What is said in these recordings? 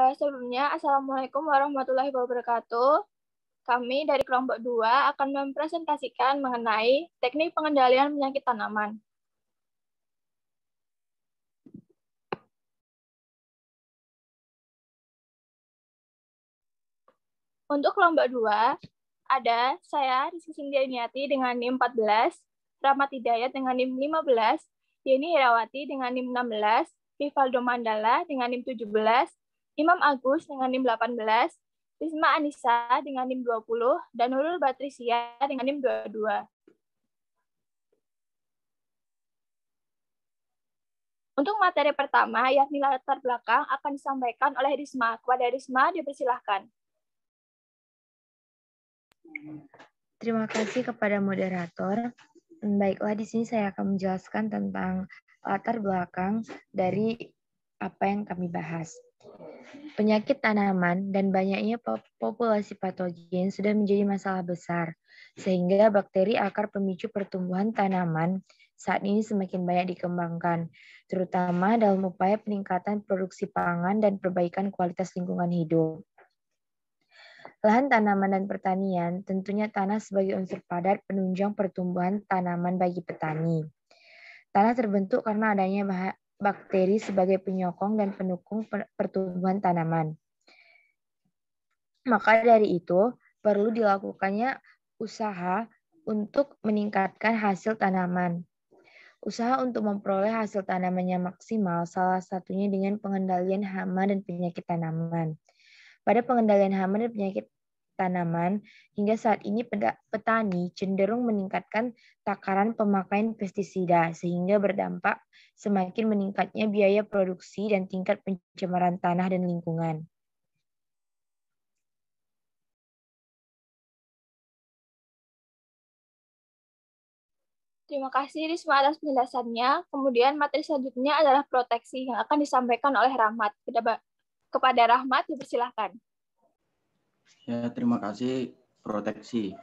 Uh, sebelumnya, Assalamualaikum warahmatullahi wabarakatuh. Kami dari kelompok 2 akan mempresentasikan mengenai teknik pengendalian penyakit tanaman. Untuk kelompok 2, ada saya Rizky Sindianiati dengan NIM 14, Rahmat Hidayat dengan NIM 15, Yeni Herawati dengan NIM 16, Rivaldo Mandala dengan NIM 17, Imam Agus dengan NIM 18, Risma Anissa dengan NIM 20, dan Nurul Batrisya dengan NIM 22. Untuk materi pertama, yakni latar belakang, akan disampaikan oleh Risma. Kepada Risma, dipersilahkan. Terima kasih kepada moderator. Baiklah, di sini saya akan menjelaskan tentang latar belakang dari apa yang kami bahas. Penyakit tanaman dan banyaknya populasi patogen sudah menjadi masalah besar, sehingga bakteri akar pemicu pertumbuhan tanaman saat ini semakin banyak dikembangkan, terutama dalam upaya peningkatan produksi pangan dan perbaikan kualitas lingkungan hidup. Lahan tanaman dan pertanian tentunya tanah sebagai unsur padat penunjang pertumbuhan tanaman bagi petani. Tanah terbentuk karena adanya bakteri sebagai penyokong dan pendukung pertumbuhan tanaman. Maka dari itu, perlu dilakukannya usaha untuk meningkatkan hasil tanaman. Usaha untuk memperoleh hasil tanamannya maksimal salah satunya dengan pengendalian hama dan penyakit tanaman. Pada pengendalian hama dan penyakit tanaman, hingga saat ini petani cenderung meningkatkan takaran pemakaian pestisida sehingga berdampak semakin meningkatnya biaya produksi dan tingkat pencemaran tanah dan lingkungan. Terima kasih Risma atas penjelasannya. Kemudian materi selanjutnya adalah proteksi yang akan disampaikan oleh Rahmat. Kepada Rahmat, dipersilahkan. Ya, terima kasih proteksi.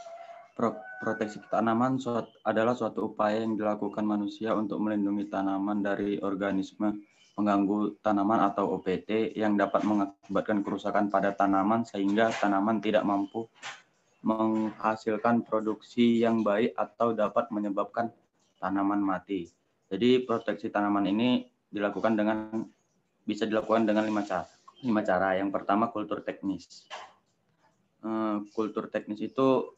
Pro proteksi tanaman suat, adalah suatu upaya yang dilakukan manusia untuk melindungi tanaman dari organisme mengganggu tanaman atau OPT yang dapat mengakibatkan kerusakan pada tanaman sehingga tanaman tidak mampu menghasilkan produksi yang baik atau dapat menyebabkan tanaman mati. Jadi proteksi tanaman ini dilakukan dengan bisa dilakukan dengan lima cara. Lima cara. Yang pertama kultur teknis. Eh, kultur teknis itu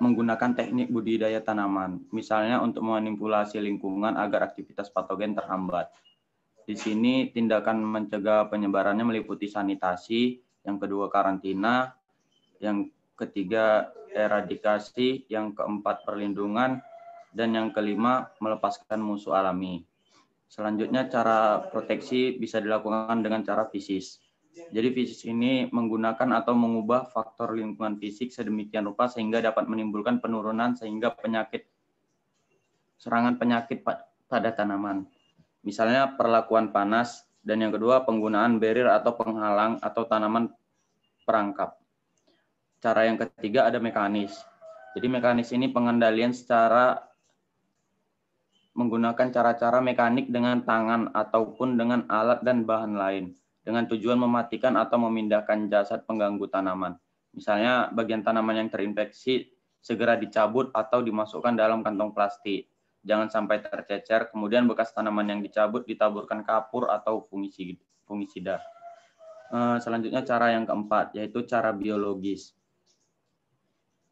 menggunakan teknik budidaya tanaman, misalnya untuk memanipulasi lingkungan agar aktivitas patogen terhambat. Di sini tindakan mencegah penyebarannya meliputi sanitasi, yang kedua karantina, yang ketiga eradikasi, yang keempat perlindungan, dan yang kelima melepaskan musuh alami. Selanjutnya cara proteksi bisa dilakukan dengan cara fisis. Jadi fisik ini menggunakan atau mengubah faktor lingkungan fisik sedemikian rupa sehingga dapat menimbulkan penurunan sehingga penyakit serangan penyakit pada tanaman. Misalnya perlakuan panas dan yang kedua penggunaan barrier atau penghalang atau tanaman perangkap. Cara yang ketiga ada mekanis. Jadi mekanis ini pengendalian secara menggunakan cara-cara mekanik dengan tangan ataupun dengan alat dan bahan lain dengan tujuan mematikan atau memindahkan jasad pengganggu tanaman. Misalnya bagian tanaman yang terinfeksi segera dicabut atau dimasukkan dalam kantong plastik. Jangan sampai tercecer, kemudian bekas tanaman yang dicabut ditaburkan kapur atau fungisida. Eh, selanjutnya cara yang keempat, yaitu cara biologis.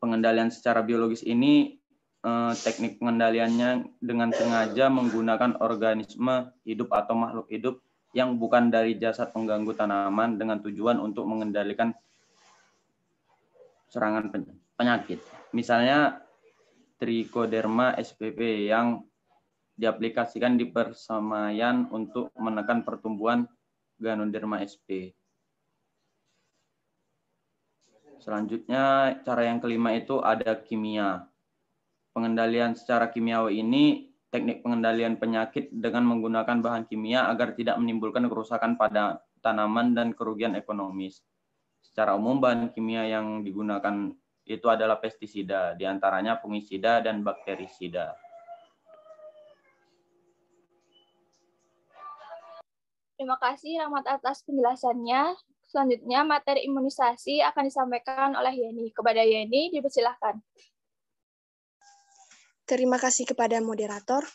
Pengendalian secara biologis ini eh, teknik pengendaliannya dengan sengaja menggunakan organisme hidup atau makhluk hidup yang bukan dari jasad pengganggu tanaman dengan tujuan untuk mengendalikan serangan penyakit. Misalnya Trichoderma spp yang diaplikasikan di persamaian untuk menekan pertumbuhan Ganoderma sp. Selanjutnya cara yang kelima itu ada kimia. Pengendalian secara kimiawi ini teknik pengendalian penyakit dengan menggunakan bahan kimia agar tidak menimbulkan kerusakan pada tanaman dan kerugian ekonomis. Secara umum bahan kimia yang digunakan itu adalah pestisida, diantaranya fungisida dan bakterisida. Terima kasih Rahmat atas penjelasannya. Selanjutnya materi imunisasi akan disampaikan oleh Yeni. Kepada Yeni dipersilahkan. Terima kasih kepada moderator.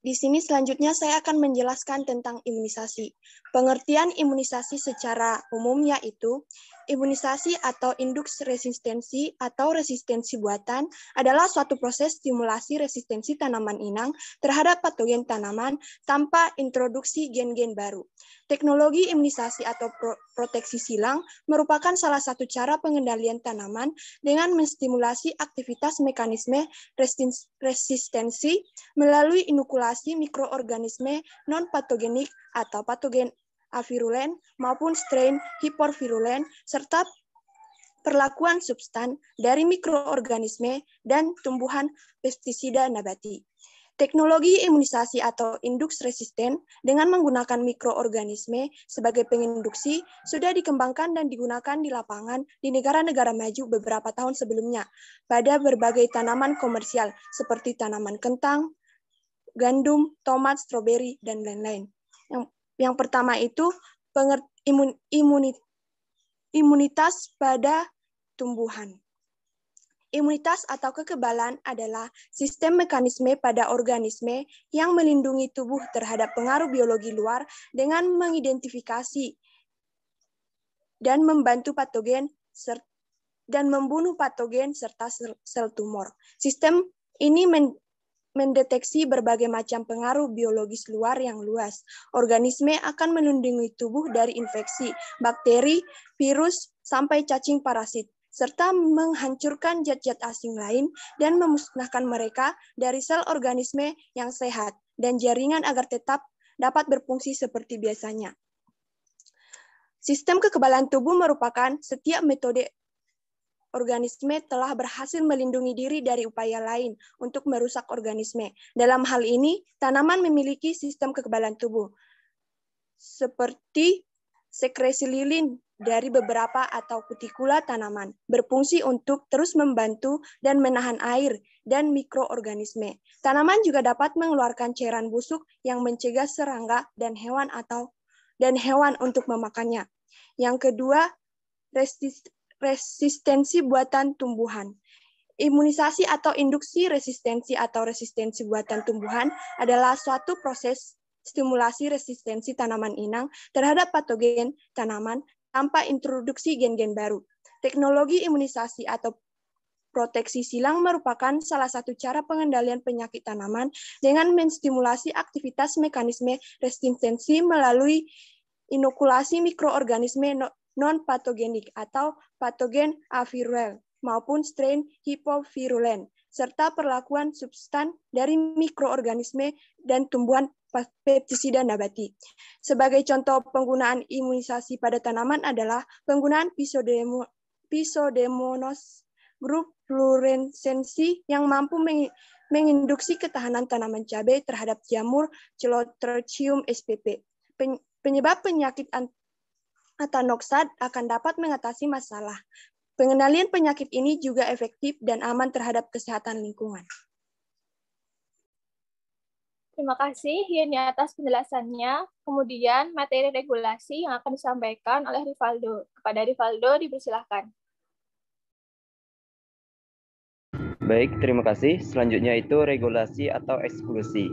Di sini selanjutnya saya akan menjelaskan tentang imunisasi. Pengertian imunisasi secara umum yaitu imunisasi atau induks resistensi atau resistensi buatan adalah suatu proses stimulasi resistensi tanaman inang terhadap patogen tanaman tanpa introduksi gen-gen baru. Teknologi imunisasi atau proteksi silang merupakan salah satu cara pengendalian tanaman dengan menstimulasi aktivitas mekanisme resistensi melalui inokulasi mengatasi mikroorganisme non-patogenik atau patogen avirulen maupun strain hipervirulen serta perlakuan substan dari mikroorganisme dan tumbuhan pestisida nabati. Teknologi imunisasi atau induks resisten dengan menggunakan mikroorganisme sebagai penginduksi sudah dikembangkan dan digunakan di lapangan di negara-negara maju beberapa tahun sebelumnya pada berbagai tanaman komersial seperti tanaman kentang, gandum, tomat, stroberi, dan lain-lain. Yang, yang pertama itu pengert, imun, imunit, imunitas pada tumbuhan. Imunitas atau kekebalan adalah sistem mekanisme pada organisme yang melindungi tubuh terhadap pengaruh biologi luar dengan mengidentifikasi dan membantu patogen serta dan membunuh patogen serta sel, tumor. Sistem ini mendeteksi berbagai macam pengaruh biologis luar yang luas. Organisme akan melindungi tubuh dari infeksi, bakteri, virus, sampai cacing parasit, serta menghancurkan zat-zat asing lain dan memusnahkan mereka dari sel organisme yang sehat dan jaringan agar tetap dapat berfungsi seperti biasanya. Sistem kekebalan tubuh merupakan setiap metode organisme telah berhasil melindungi diri dari upaya lain untuk merusak organisme. Dalam hal ini, tanaman memiliki sistem kekebalan tubuh, seperti sekresi lilin dari beberapa atau kutikula tanaman, berfungsi untuk terus membantu dan menahan air dan mikroorganisme. Tanaman juga dapat mengeluarkan cairan busuk yang mencegah serangga dan hewan atau dan hewan untuk memakannya. Yang kedua, resist, resistensi buatan tumbuhan. Imunisasi atau induksi resistensi atau resistensi buatan tumbuhan adalah suatu proses stimulasi resistensi tanaman inang terhadap patogen tanaman tanpa introduksi gen-gen baru. Teknologi imunisasi atau proteksi silang merupakan salah satu cara pengendalian penyakit tanaman dengan menstimulasi aktivitas mekanisme resistensi melalui inokulasi mikroorganisme non-patogenik atau patogen aviruel maupun strain hipovirulen, serta perlakuan substan dari mikroorganisme dan tumbuhan pestisida nabati. Sebagai contoh penggunaan imunisasi pada tanaman adalah penggunaan pisodemo, pisodemonos grup fluorescensi yang mampu menginduksi ketahanan tanaman cabai terhadap jamur Celotrichium spp. Penyebab penyakit atanoksat akan dapat mengatasi masalah. Pengenalian penyakit ini juga efektif dan aman terhadap kesehatan lingkungan. Terima kasih Yeni atas penjelasannya. Kemudian materi regulasi yang akan disampaikan oleh Rivaldo. Kepada Rivaldo dipersilahkan. Baik, terima kasih. Selanjutnya itu regulasi atau eksklusi.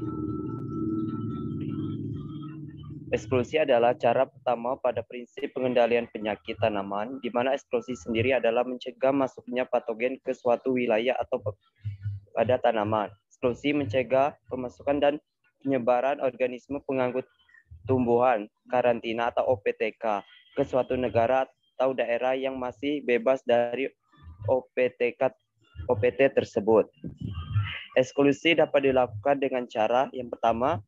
Eksklusi adalah cara pertama pada prinsip pengendalian penyakit tanaman, di mana eksklusi sendiri adalah mencegah masuknya patogen ke suatu wilayah atau pada tanaman. Eksklusi mencegah pemasukan dan penyebaran organisme pengangkut tumbuhan, karantina atau OPTK ke suatu negara atau daerah yang masih bebas dari OPTK OPT tersebut. Eksklusi dapat dilakukan dengan cara yang pertama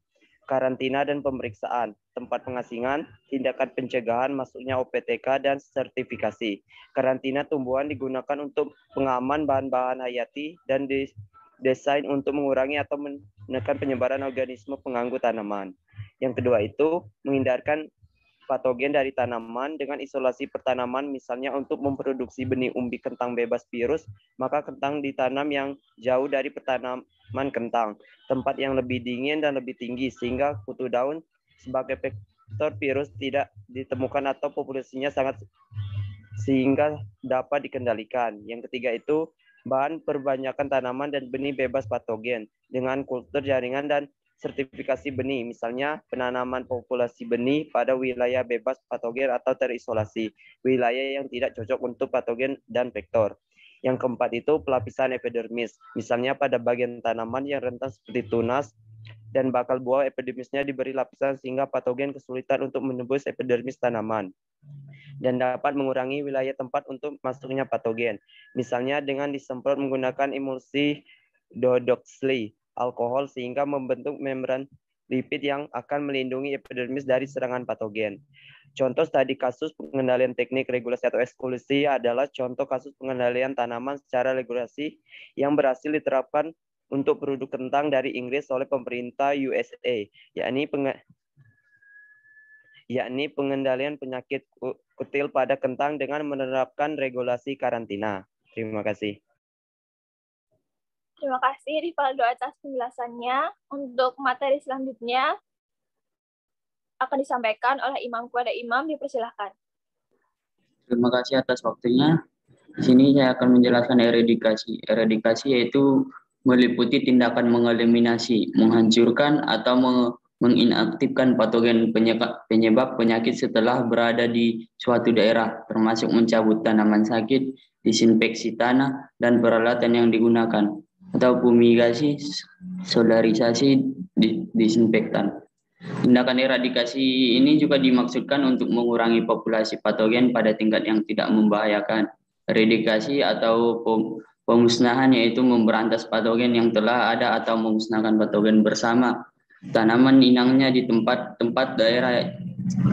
karantina dan pemeriksaan, tempat pengasingan, tindakan pencegahan masuknya OPTK dan sertifikasi. Karantina tumbuhan digunakan untuk pengaman bahan-bahan hayati dan desain untuk mengurangi atau menekan penyebaran organisme pengganggu tanaman. Yang kedua itu menghindarkan patogen dari tanaman dengan isolasi pertanaman misalnya untuk memproduksi benih umbi kentang bebas virus, maka kentang ditanam yang jauh dari pertanaman kentang, tempat yang lebih dingin dan lebih tinggi sehingga kutu daun sebagai vektor virus tidak ditemukan atau populasinya sangat sehingga dapat dikendalikan. Yang ketiga itu bahan perbanyakan tanaman dan benih bebas patogen dengan kultur jaringan dan sertifikasi benih, misalnya penanaman populasi benih pada wilayah bebas patogen atau terisolasi, wilayah yang tidak cocok untuk patogen dan vektor. Yang keempat itu pelapisan epidermis, misalnya pada bagian tanaman yang rentan seperti tunas dan bakal buah epidermisnya diberi lapisan sehingga patogen kesulitan untuk menembus epidermis tanaman dan dapat mengurangi wilayah tempat untuk masuknya patogen. Misalnya dengan disemprot menggunakan emulsi dodoxli alkohol sehingga membentuk membran lipid yang akan melindungi epidermis dari serangan patogen. Contoh studi kasus pengendalian teknik regulasi atau eksklusi adalah contoh kasus pengendalian tanaman secara regulasi yang berhasil diterapkan untuk produk kentang dari Inggris oleh pemerintah USA, yakni penge yakni pengendalian penyakit kutil pada kentang dengan menerapkan regulasi karantina. Terima kasih. Terima kasih Rivaldo atas penjelasannya. Untuk materi selanjutnya akan disampaikan oleh imam kepada imam. Dipersilahkan. Terima kasih atas waktunya. Di sini saya akan menjelaskan eradikasi. Eradikasi yaitu meliputi tindakan mengeliminasi, menghancurkan atau menginaktifkan patogen penyebab penyakit setelah berada di suatu daerah, termasuk mencabut tanaman sakit, disinfeksi tanah, dan peralatan yang digunakan atau fumigasi, solarisasi, disinfektan. Tindakan eradikasi ini juga dimaksudkan untuk mengurangi populasi patogen pada tingkat yang tidak membahayakan. Eradikasi atau pemusnahan yaitu memberantas patogen yang telah ada atau memusnahkan patogen bersama tanaman inangnya di tempat-tempat daerah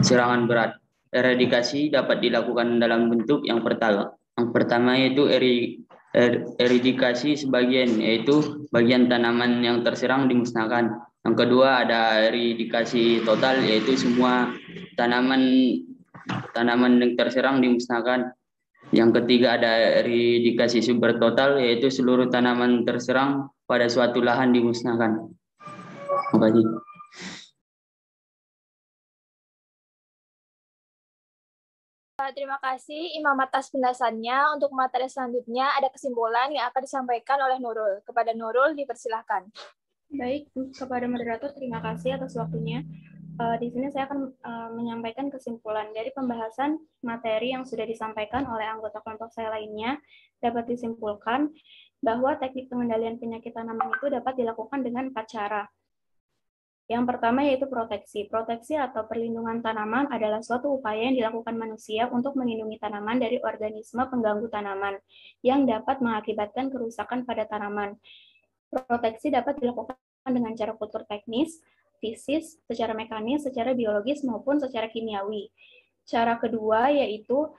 serangan berat. Eradikasi dapat dilakukan dalam bentuk yang pertama, yang pertama yaitu eri, Er, eridikasi sebagian yaitu bagian tanaman yang terserang dimusnahkan. Yang kedua ada eridikasi total yaitu semua tanaman tanaman yang terserang dimusnahkan. Yang ketiga ada eridikasi super total yaitu seluruh tanaman terserang pada suatu lahan dimusnahkan. Terima kasih. Eh, terima kasih Imam atas penjelasannya. Untuk materi selanjutnya ada kesimpulan yang akan disampaikan oleh Nurul. Kepada Nurul dipersilahkan. Baik, kepada moderator terima kasih atas waktunya. Eh, di sini saya akan eh, menyampaikan kesimpulan dari pembahasan materi yang sudah disampaikan oleh anggota kelompok saya lainnya dapat disimpulkan bahwa teknik pengendalian penyakit tanaman itu dapat dilakukan dengan empat cara. Yang pertama yaitu proteksi. Proteksi atau perlindungan tanaman adalah suatu upaya yang dilakukan manusia untuk melindungi tanaman dari organisme pengganggu tanaman yang dapat mengakibatkan kerusakan pada tanaman. Proteksi dapat dilakukan dengan cara kultur teknis, fisis, secara mekanis, secara biologis, maupun secara kimiawi. Cara kedua yaitu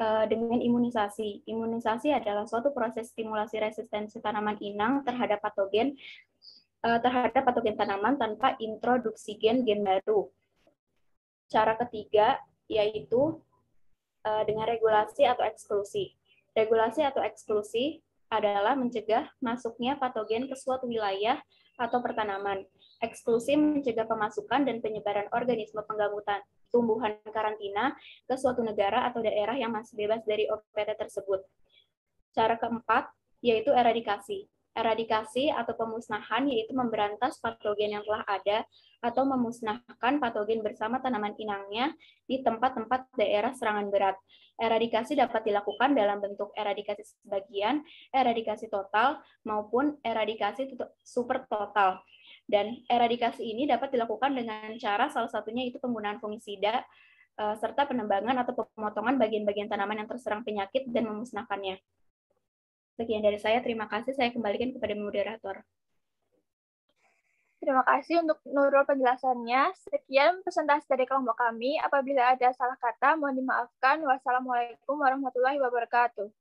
eh, dengan imunisasi. Imunisasi adalah suatu proses stimulasi resistensi tanaman inang terhadap patogen Eh, terhadap patogen tanaman tanpa introduksi gen-gen baru. Cara ketiga yaitu eh, dengan regulasi atau eksklusi. Regulasi atau eksklusi adalah mencegah masuknya patogen ke suatu wilayah atau pertanaman. Eksklusi mencegah pemasukan dan penyebaran organisme pengganggu tumbuhan karantina ke suatu negara atau daerah yang masih bebas dari OPT tersebut. Cara keempat yaitu eradikasi. Eradikasi atau pemusnahan yaitu memberantas patogen yang telah ada atau memusnahkan patogen bersama tanaman inangnya di tempat-tempat daerah serangan berat. Eradikasi dapat dilakukan dalam bentuk eradikasi sebagian, eradikasi total, maupun eradikasi super total. Dan eradikasi ini dapat dilakukan dengan cara salah satunya itu penggunaan fungisida, eh, serta penembangan atau pemotongan bagian-bagian tanaman yang terserang penyakit dan memusnahkannya. Sekian dari saya, terima kasih. Saya kembalikan kepada moderator. Terima kasih untuk Nurul penjelasannya. Sekian presentasi dari kelompok kami. Apabila ada salah kata, mohon dimaafkan. Wassalamualaikum warahmatullahi wabarakatuh.